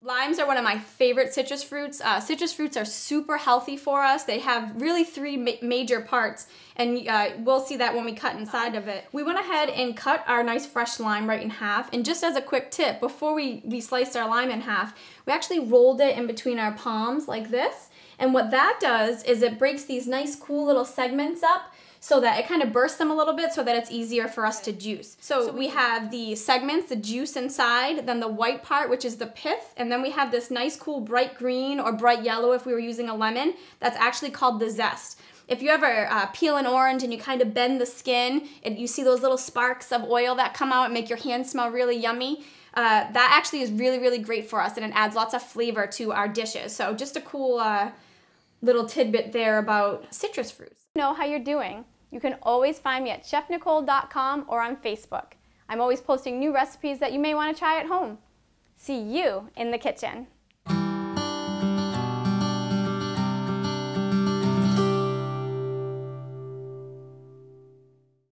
Limes are one of my favorite citrus fruits. Uh, citrus fruits are super healthy for us. They have really three ma major parts, and uh, we'll see that when we cut inside of it. We went ahead and cut our nice fresh lime right in half, and just as a quick tip, before we, we sliced our lime in half, we actually rolled it in between our palms like this, and what that does is it breaks these nice cool little segments up so that it kind of bursts them a little bit so that it's easier for us to juice. So, so we have the segments, the juice inside, then the white part, which is the pith, and then we have this nice cool bright green or bright yellow if we were using a lemon, that's actually called the zest if you ever uh, peel an orange and you kind of bend the skin and you see those little sparks of oil that come out and make your hands smell really yummy uh, that actually is really really great for us and it adds lots of flavor to our dishes so just a cool uh, little tidbit there about citrus fruits. Know how you're doing. You can always find me at chefnicole.com or on Facebook. I'm always posting new recipes that you may want to try at home. See you in the kitchen.